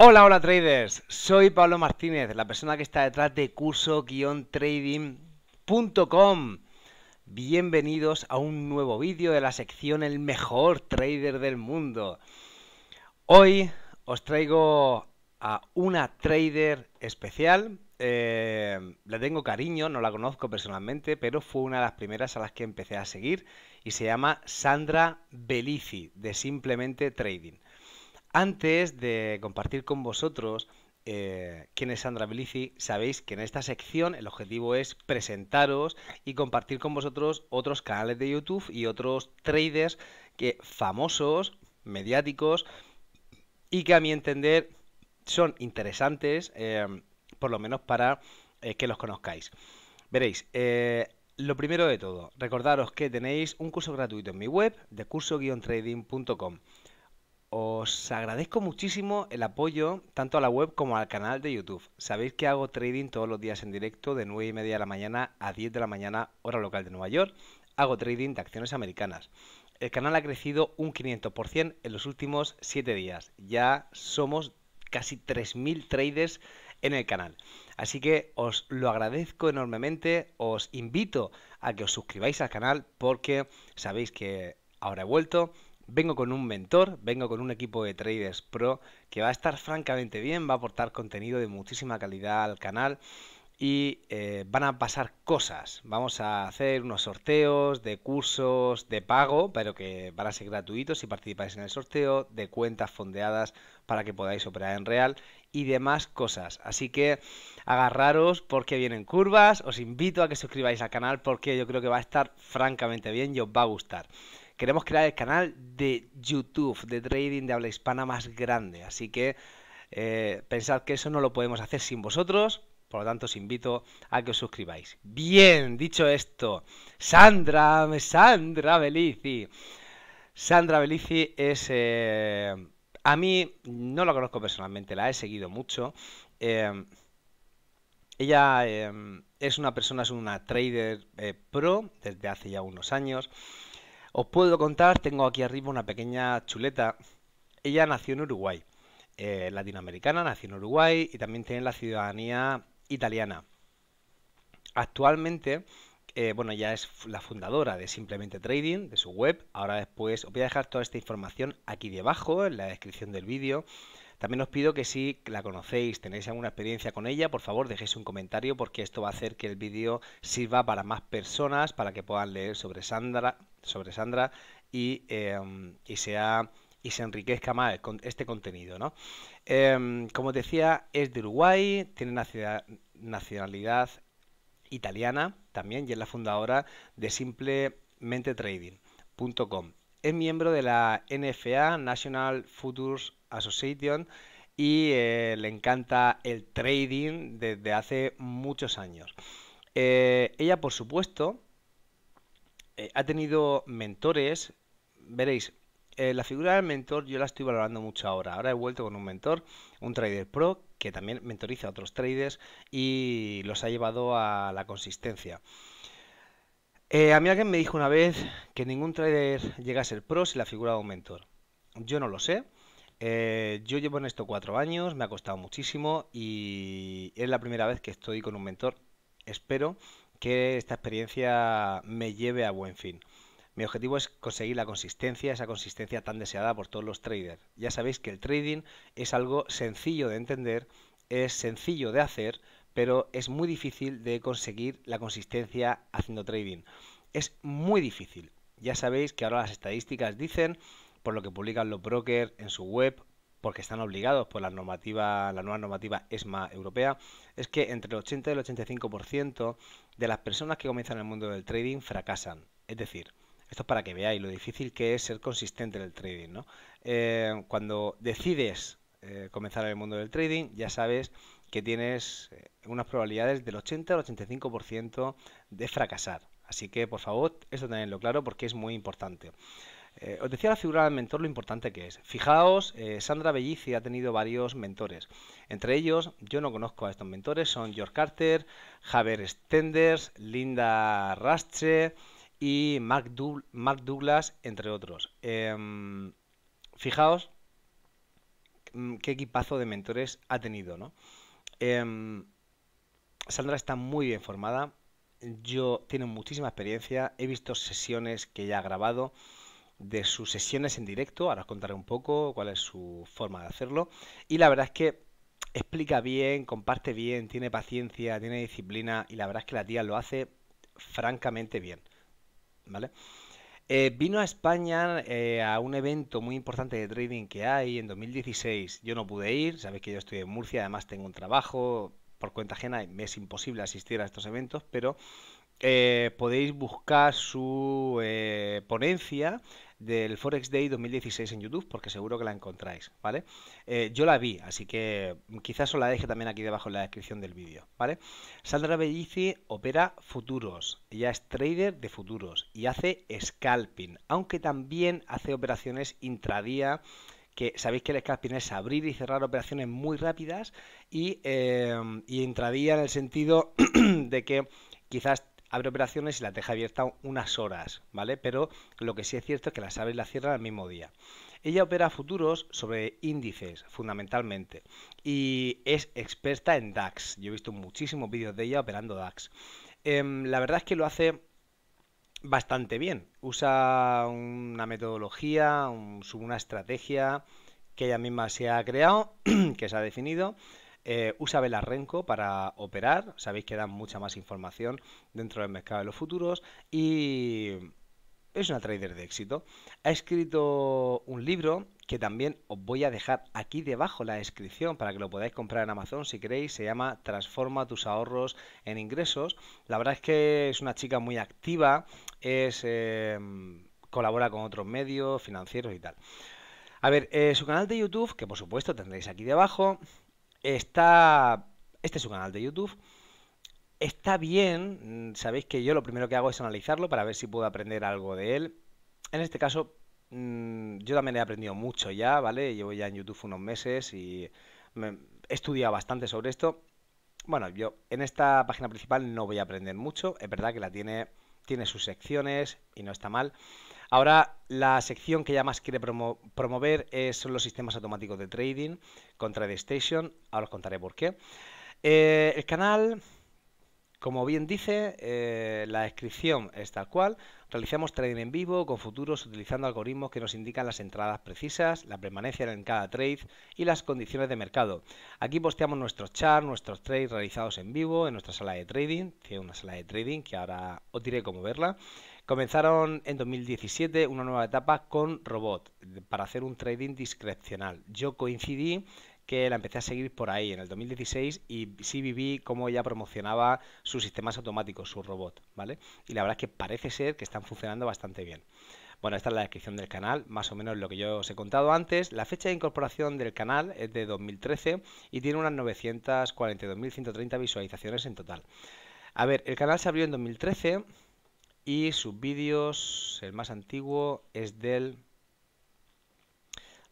Hola, hola traders, soy Pablo Martínez, la persona que está detrás de curso-trading.com. Bienvenidos a un nuevo vídeo de la sección El mejor trader del mundo. Hoy os traigo a una trader especial. Eh, la tengo cariño, no la conozco personalmente, pero fue una de las primeras a las que empecé a seguir y se llama Sandra Belici de Simplemente Trading. Antes de compartir con vosotros eh, quién es Sandra Belici, sabéis que en esta sección el objetivo es presentaros y compartir con vosotros otros canales de YouTube y otros traders que famosos, mediáticos y que a mi entender son interesantes, eh, por lo menos para eh, que los conozcáis. Veréis, lo primero de todo, recordaros que tenéis un curso gratuito en mi web de curso-trading.com. Os agradezco muchísimo el apoyo tanto a la web como al canal de YouTube. Sabéis que hago trading todos los días en directo de 9 y media de la mañana a 10 de la mañana hora local de Nueva York. Hago trading de acciones americanas. El canal ha crecido un 500% en los últimos 7 días. Ya somos casi 3.000 traders en el canal. Así que os lo agradezco enormemente, os invito a que os suscribáis al canal porque sabéis que ahora he vuelto, vengo con un mentor, vengo con un equipo de traders pro que va a estar francamente bien, va a aportar contenido de muchísima calidad al canal y eh, van a pasar cosas. Vamos a hacer unos sorteos de cursos de pago, pero que van a ser gratuitos si participáis en el sorteo, de cuentas fondeadas para que podáis operar en real y demás cosas. Así que agarraros porque vienen curvas, os invito a que suscribáis al canal porque yo creo que va a estar francamente bien y os va a gustar queremos crear el canal de YouTube de trading de habla hispana más grande. Así que eh, pensad que eso no lo podemos hacer sin vosotros. Por lo tanto, os invito a que os suscribáis. Bien, dicho esto, Sandra, Sandra Belici. Sandra Belici es... Eh, a mí no la conozco personalmente, la he seguido mucho. Eh, ella es una persona, es una trader pro desde hace ya unos años. Os puedo contar, tengo aquí arriba una pequeña chuleta. Ella nació en Uruguay, eh, latinoamericana, nació en Uruguay y también tiene la ciudadanía italiana. Actualmente, eh, bueno, ya es la fundadora de Simplemente Trading, de su web. Ahora después os voy a dejar toda esta información aquí debajo, en la descripción del vídeo. También os pido que si la conocéis, tenéis alguna experiencia con ella, por favor dejéis un comentario porque esto va a hacer que el vídeo sirva para más personas, para que puedan leer sobre Sandra, sobre Sandra y, em, sea y se enriquezca más este contenido. Em, como os decía, es de Uruguay, tiene nacionalidad italiana también y es la fundadora de SimplementeTrading.com. Es miembro de la NFA, National Futures Association y eh, le encanta el trading desde hace muchos años. Eh, ella, por supuesto, eh, ha tenido mentores. Veréis, la figura del mentor yo la estoy valorando mucho ahora. Ahora he vuelto con un mentor, un trader pro, que también mentoriza a otros traders y los ha llevado a la consistencia. a mí alguien me dijo una vez que ningún trader llega a ser pro si la figura de un mentor. Yo no lo sé. Eh, yo llevo en esto cuatro años, me ha costado muchísimo y es la primera vez que estoy con un mentor. Espero que esta experiencia me lleve a buen fin. Mi objetivo es conseguir la consistencia, esa consistencia tan deseada por todos los traders. Ya sabéis que el trading es algo sencillo de entender, es sencillo de hacer, pero es muy difícil de conseguir la consistencia haciendo trading. Es muy difícil. Ya sabéis que ahora las estadísticas dicen por lo que publican los brokers en su web, porque están obligados por la normativa, la nueva normativa ESMA europea, es que entre el 80 y el 85% de las personas que comienzan el mundo del trading fracasan. Es decir, esto es para que veáis lo difícil que es ser consistente en el trading. Eh, cuando decides eh, comenzar en el mundo del trading, ya sabes que tienes eh, unas probabilidades del 80 al 85% de fracasar. Así que, por favor, esto tenedlo claro porque es muy importante. Eh, os decía la figura del mentor lo importante que es. Fijaos, eh, Sandra Bellici ha tenido varios mentores. Entre ellos, yo no conozco a estos mentores, son George Carter, Javier Stenders, Linda Rasche y Mark, Douglas, entre otros. Em, fijaos mm, qué equipazo de mentores ha tenido, ¿no? Em, Sandra está muy bien formada, yo tiene muchísima experiencia, he visto sesiones que ya ha grabado de sus sesiones en directo. Ahora os contaré un poco cuál es su forma de hacerlo. Y la verdad es que explica bien, comparte bien, tiene paciencia, tiene disciplina y la verdad es que la tía lo hace francamente bien. ¿Vale? Eh, vino a España eh, a un evento muy importante de trading que hay en 2016. Yo no pude ir, sabéis que yo estoy en Murcia, además tengo un trabajo por cuenta ajena, me es imposible asistir a estos eventos, pero eh, podéis buscar su ponencia del Forex Day 2016 en YouTube, porque seguro que la encontráis, ¿vale? Eh, yo la vi, así que quizás os la deje también aquí debajo en la descripción del vídeo, ¿vale? Sandra Bellici opera futuros, ella es trader de futuros y hace scalping, aunque también hace operaciones intradía, que sabéis que el scalping es abrir y cerrar operaciones muy rápidas y, eh, y intradía en el sentido de que quizás abre operaciones y la deja abierta unas horas, ¿vale? Pero lo que sí es cierto es que las abre y las cierra al mismo día. Ella opera futuros sobre índices, fundamentalmente, y es experta en DAX. Yo he visto muchísimos vídeos de ella operando DAX. Em, la verdad es que lo hace bastante bien. Usa una metodología, una estrategia que ella misma se ha creado, que se ha definido eh, usa velarrenco para operar, sabéis que da mucha más información dentro del mercado de los futuros y es una trader de éxito. Ha escrito un libro que también os voy a dejar aquí debajo la descripción para que lo podáis comprar en Amazon si queréis. Se llama Transforma tus ahorros en ingresos. La verdad es que es una chica muy activa, es, em, colabora con otros medios financieros y tal. A ver, eh, su canal de YouTube, que por supuesto tendréis aquí debajo, está... Este es su canal de YouTube. Está bien, mm, sabéis que yo lo primero que hago es analizarlo para ver si puedo aprender algo de él. En este caso, mm, yo también he aprendido mucho ya, ¿vale? Llevo ya en YouTube unos meses y me he estudiado bastante sobre esto. Bueno, yo en esta página principal no voy a aprender mucho. Es verdad que la tiene, tiene sus secciones y no está mal. Ahora la sección que ya más quiere promover son los sistemas automáticos de trading con TradeStation, Ahora os contaré por qué. Eh, el canal, como bien dice, eh, la descripción es tal cual. Realizamos trading en vivo con futuros utilizando algoritmos que nos indican las entradas precisas, la permanencia en cada trade y las condiciones de mercado. Aquí posteamos nuestros charts, nuestros trades realizados en vivo en nuestra sala de trading, Tiene una sala de trading que ahora os diré cómo verla. Comenzaron en 2017 una nueva etapa con Robot para hacer un trading discrecional. Yo coincidí que la empecé a seguir por ahí en el 2016 y sí viví cómo ella promocionaba sus sistemas automáticos, su robot, ¿vale? Y la verdad es que parece ser que están funcionando bastante bien. Bueno, esta es la descripción del canal, más o menos lo que yo os he contado antes. La fecha de incorporación del canal es de 2013 y tiene unas 942.130 visualizaciones en total. A ver, el canal se abrió en 2013 y sus vídeos, el más antiguo es del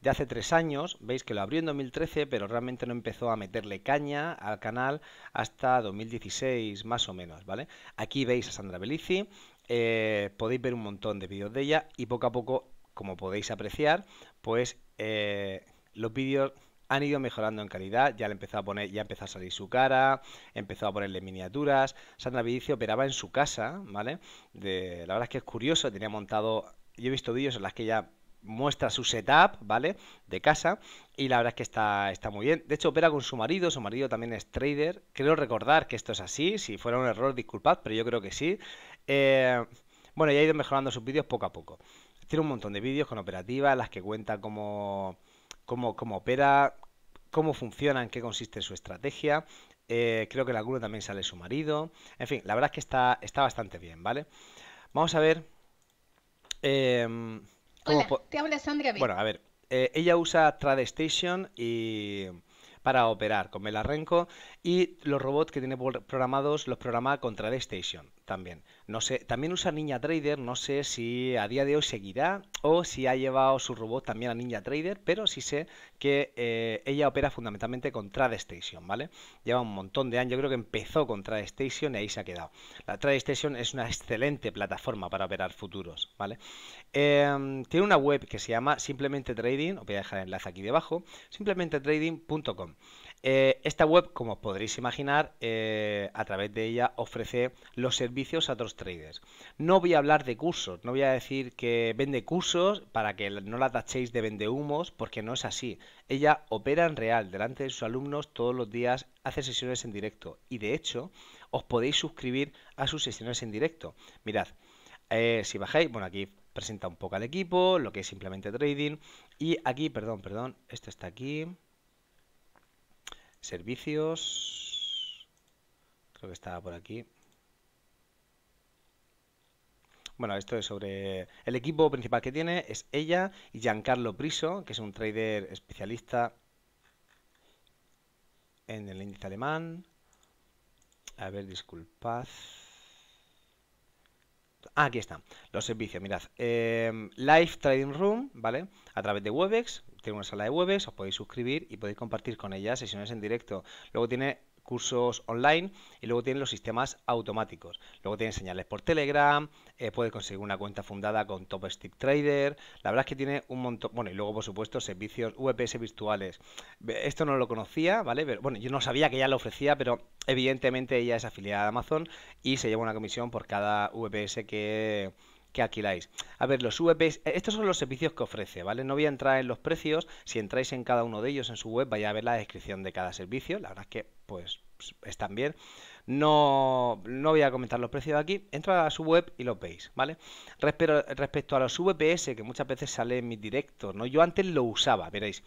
de hace tres años, veis que lo abrió en 2013, pero realmente no empezó a meterle caña al canal hasta 2016 más o menos, ¿vale? Aquí veis a Sandra Belici, eh, podéis ver un montón de vídeos de ella y poco a poco, como podéis apreciar, pues eh, los vídeos han ido mejorando en calidad, ya le empezó a poner, ya empezó a salir su cara, empezó a ponerle miniaturas. Sandra Vidicio operaba en su casa, ¿vale? la verdad es que es curioso, tenía montado. Yo he visto vídeos en las que ella muestra su setup, ¿vale? De casa. Y la verdad es que está, está muy bien. De hecho, opera con su marido. Su marido también es trader. Creo recordar que esto es así. Si fuera un error, disculpad, pero yo creo que sí. Eh, bueno, ya ha ido mejorando sus vídeos poco a poco. Tiene un montón de vídeos con operativas, las que cuenta cómo opera, cómo funciona, en qué consiste su estrategia. Eh, creo que la alguno también sale su marido. En fin, la verdad es que está, está bastante bien, ¿vale? Vamos a ver. Em, Hola, te habla Sandra Bueno, a ver. Eh, ella usa TradeStation y para operar con Melarrenco y los robots que tiene programados los programa contra Tradestation también. No sé, también usa Ninja Trader, no sé si a día de hoy seguirá o si ha llevado su robot también a Ninja Trader, pero sí sé que eh, ella opera fundamentalmente con Tradestation, ¿vale? Lleva un montón de años, yo creo que empezó con Tradestation y ahí se ha quedado. La Tradestation es una excelente plataforma para operar futuros, ¿vale? Em, tiene una web que se llama Simplemente Trading, os voy a dejar el enlace aquí debajo, SimplementeTrading.com eh, esta web, como podréis imaginar, eh, a través de ella ofrece los servicios a otros traders. No voy a hablar de cursos, no voy a decir que vende cursos para que no la tachéis de vende humos, porque no es así. Ella opera en real, delante de sus alumnos todos los días, hace sesiones en directo y de hecho os podéis suscribir a sus sesiones en directo. Mirad, eh, si bajáis, bueno, aquí presenta un poco al equipo, lo que es simplemente trading y aquí, perdón, perdón, esto está aquí servicios, creo que estaba por aquí. Bueno, esto es sobre... El equipo principal que tiene es ella y Giancarlo Priso, que es un trader especialista en el índice alemán. A ver, disculpad. Ah, aquí están. Los servicios, mirad. Em, live Trading Room, ¿vale? A través de Webex. Tiene una sala de Webex, os podéis suscribir y podéis compartir con ella sesiones en directo. Luego tiene cursos online y luego tienen los sistemas automáticos. Luego tienen señales por Telegram, eh, puedes conseguir una cuenta fundada con Top Stick Trader. La verdad es que tiene un montón, bueno, y luego por supuesto servicios VPS virtuales. Esto no lo conocía, ¿vale? bueno, yo no sabía que ella lo ofrecía, pero evidentemente ella es afiliada a Amazon y se lleva una comisión por cada VPS que que alquiláis. A ver, los VPs, eh, estos son los servicios que ofrece, ¿vale? No voy a entrar en los precios, si entráis en cada uno de ellos en su web, vais a ver la descripción de cada servicio, la verdad es que pues están bien. No, no voy a comentar los precios aquí, entra a su web y los veis, ¿vale? Respecto, a los VPS, que muchas veces sale en mi directo, ¿no? Yo antes lo usaba, veréis.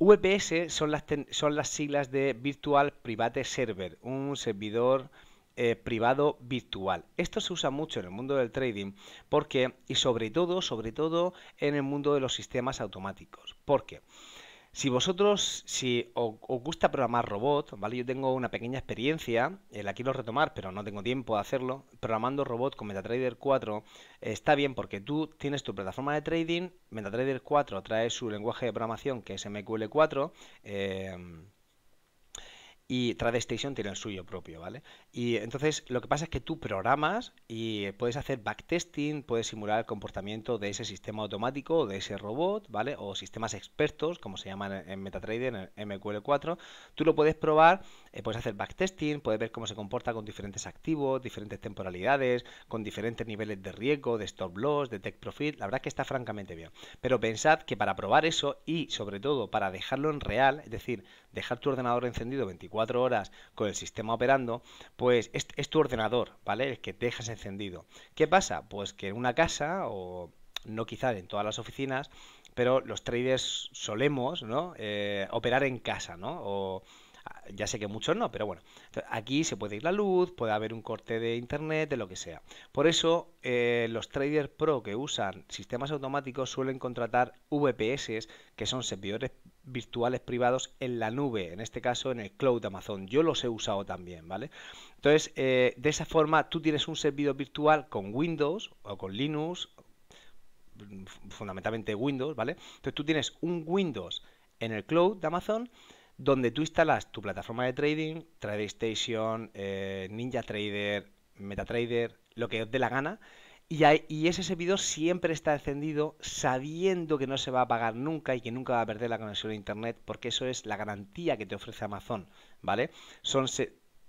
VPS son las, son las siglas de Virtual Private Server, un servidor eh, privado virtual. Esto se usa mucho en el mundo del trading porque, y sobre todo, sobre todo en el mundo de los sistemas automáticos. Porque si vosotros, si os, gusta programar robot, ¿vale? Yo tengo una pequeña experiencia, eh, la quiero retomar, pero no tengo tiempo de hacerlo. Programando robot con MetaTrader 4 eh, está bien porque tú tienes tu plataforma de trading, MetaTrader 4 trae su lenguaje de programación que es MQL4, y TradeStation tiene el suyo propio, ¿vale? Y entonces lo que pasa es que tú programas y puedes hacer backtesting, puedes simular el comportamiento de ese sistema automático de ese robot, ¿vale? O sistemas expertos, como se llaman en MetaTrader, en MQL4, tú lo puedes probar eh, puedes hacer backtesting, puedes ver cómo se comporta con diferentes activos, diferentes temporalidades, con diferentes niveles de riesgo, de stop loss, de tech profit. La verdad que está francamente bien. Pero pensad que para probar eso y sobre todo para dejarlo en real, es decir, dejar tu ordenador encendido 24 horas con el sistema operando, pues es, tu ordenador, ¿vale? El que te dejas encendido. ¿Qué pasa? Pues que en una casa o no quizás en todas las oficinas, pero los traders solemos ¿no? Eh, operar en casa, ¿no? Ya sé que muchos no, pero bueno. Aquí se puede ir la luz, puede haber un corte de internet, de lo que sea. Por eso, eh, los traders pro que usan sistemas automáticos suelen contratar VPS, que son servidores virtuales privados en la nube, en este caso en el cloud de Amazon. Yo los he usado también, ¿vale? Entonces, eh, de esa forma, tú tienes un servidor virtual con Windows o con Linux, fundamentalmente Windows, ¿vale? Entonces tú tienes un Windows en el cloud de Amazon donde tú instalas tu plataforma de trading, TradeStation, eh, NinjaTrader, MetaTrader, lo que os dé la gana, y, ese servidor siempre está encendido sabiendo que no se va a apagar nunca y que nunca va a perder la conexión a Internet, porque eso es la garantía que te ofrece Amazon, ¿vale? Son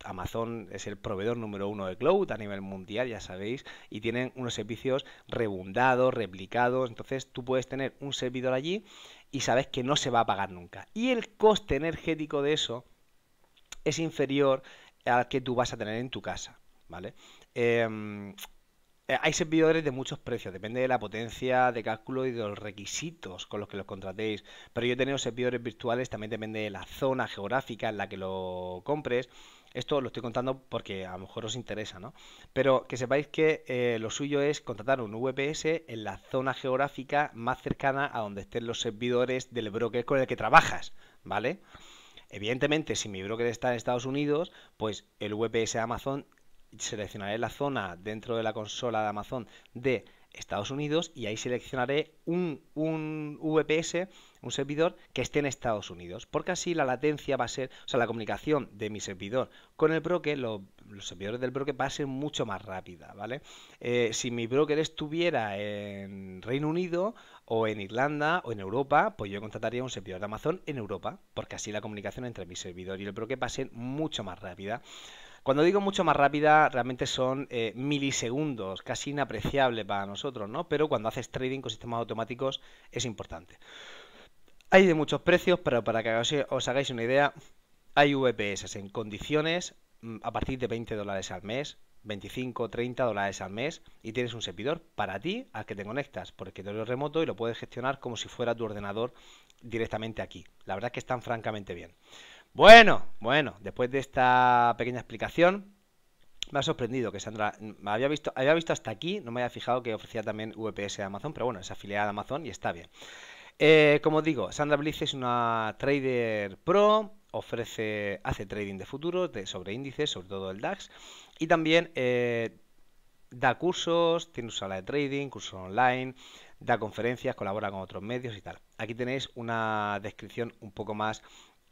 Amazon es el proveedor número uno de cloud a nivel mundial, ya sabéis, y tienen unos servicios rebundados, replicados, entonces tú puedes tener un servidor allí y sabes que no se va a pagar nunca. Y el coste energético de eso es inferior al que tú vas a tener en tu casa, ¿vale? Em, eh, hay servidores de muchos precios, depende de la potencia de cálculo y de los requisitos con los que los contratéis. Pero yo he tenido servidores virtuales, también depende de la zona geográfica en la que lo compres. Esto lo estoy contando porque a lo mejor os interesa, ¿no? Pero que sepáis que eh, lo suyo es contratar un VPS en la zona geográfica más cercana a donde estén los servidores del broker con el que trabajas, ¿vale? Evidentemente, si mi broker está en Estados Unidos, pues el VPS de Amazon seleccionaré la zona dentro de la consola de Amazon de Estados Unidos y ahí seleccionaré un, un VPS un servidor que esté en Estados Unidos, porque así la latencia va a ser, o sea, la comunicación de mi servidor con el broker, los, servidores del broker va a ser mucho más rápida, ¿vale? Eh, si mi broker estuviera en Reino Unido o en Irlanda o en Europa, pues yo contrataría un servidor de Amazon en Europa, porque así la comunicación entre mi servidor y el broker va a ser mucho más rápida. Cuando digo mucho más rápida, realmente son eh, milisegundos, casi inapreciable para nosotros, ¿no? Pero cuando haces trading con sistemas automáticos es importante. Hay de muchos precios, pero para que os hagáis una idea, hay VPS en condiciones mm, a partir de 20 dólares al mes, 25, 30 dólares al mes y tienes un servidor para ti al que te conectas por escritorio remoto y lo puedes gestionar como si fuera tu ordenador directamente aquí. La verdad es que están francamente bien. Bueno, bueno, después de esta pequeña explicación, me ha sorprendido que Sandra mm, había visto, había visto hasta aquí, no me había fijado que ofrecía también VPS de Amazon, pero bueno, es afiliada a Amazon y está bien. Eh, como digo, Sandra Bliss es una trader pro, ofrece, hace trading de futuros, de, sobre índices, sobre todo el DAX, y también eh, da cursos, tiene su sala de trading, cursos online, da conferencias, colabora con otros medios y tal. Aquí tenéis una descripción un poco más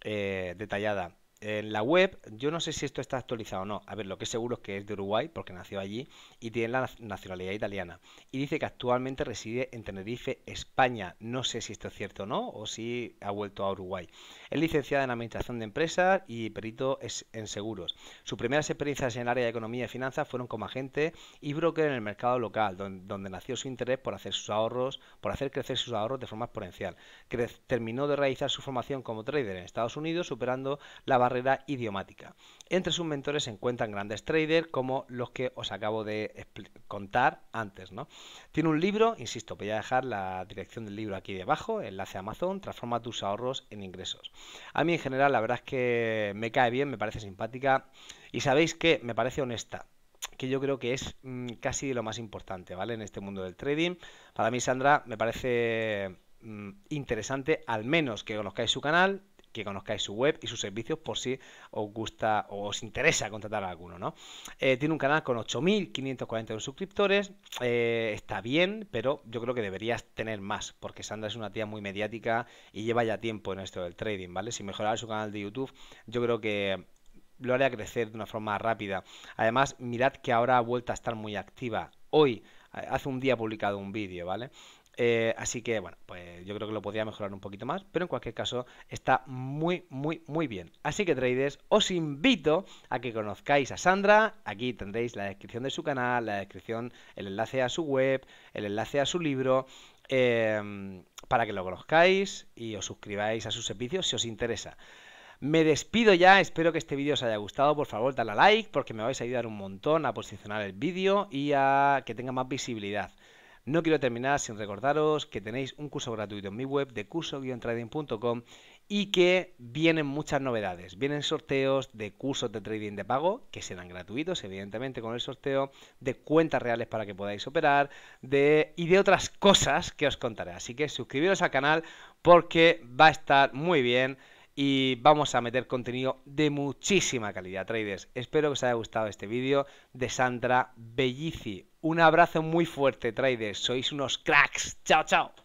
eh, detallada en la web, yo no sé si esto está actualizado o no. A ver, lo que es seguro es que es de Uruguay, porque nació allí, y tiene la nacionalidad italiana. Y dice que actualmente reside en Tenerife, España. No sé si esto es cierto o no, o si ha vuelto a Uruguay. Es licenciada en Administración de Empresas y perito en seguros. Sus primeras experiencias en el área de economía y finanzas fueron como agente y broker en el mercado local, donde, nació su interés por hacer sus ahorros, por hacer crecer sus ahorros de forma exponencial. terminó de realizar su formación como trader en Estados Unidos, superando la barrera idiomática. Entre sus mentores se encuentran grandes traders como los que os acabo de contar antes. ¿no? Tiene un libro, insisto, voy a dejar la dirección del libro aquí debajo, enlace Amazon, transforma tus ahorros en ingresos. A mí en general la verdad es que me cae bien, me parece simpática y sabéis que me parece honesta que yo creo que es mm, casi lo más importante, ¿vale? En este mundo del trading. Para mí, Sandra, me parece mm, interesante, al menos que conozcáis su canal que conozcáis su web y sus servicios por si os gusta o os interesa contratar a alguno, ¿no? Eh, tiene un canal con 8.541 suscriptores, eh, está bien, pero yo creo que deberías tener más, porque Sandra es una tía muy mediática y lleva ya tiempo en esto del trading, ¿vale? Si mejorara su canal de YouTube, yo creo que lo haría crecer de una forma rápida. Además, mirad que ahora ha vuelto a estar muy activa. Hoy, eh, hace un día ha publicado un vídeo, ¿vale? Eh, así que bueno, pues yo creo que lo podía mejorar un poquito más, pero en cualquier caso está muy, muy, muy bien. Así que traders, os invito a que conozcáis a Sandra, aquí tendréis la descripción de su canal, la descripción, el enlace a su web, el enlace a su libro, em, para que lo conozcáis y os suscribáis a sus servicios si os interesa. Me despido ya, espero que este vídeo os haya gustado, por favor dale a like porque me vais a ayudar un montón a posicionar el vídeo y a que tenga más visibilidad. No quiero terminar sin recordaros que tenéis un curso gratuito en mi web de curso-trading.com y que vienen muchas novedades. Vienen sorteos de cursos de trading de pago, que serán gratuitos, evidentemente, con el sorteo, de cuentas reales para que podáis operar, y de otras cosas que os contaré. Así que suscribiros al canal porque va a estar muy bien y vamos a meter contenido de muchísima calidad, traders. Espero que os haya gustado este vídeo de Sandra Bellici. Un abrazo muy fuerte, traders. Sois unos cracks. Chao, chao.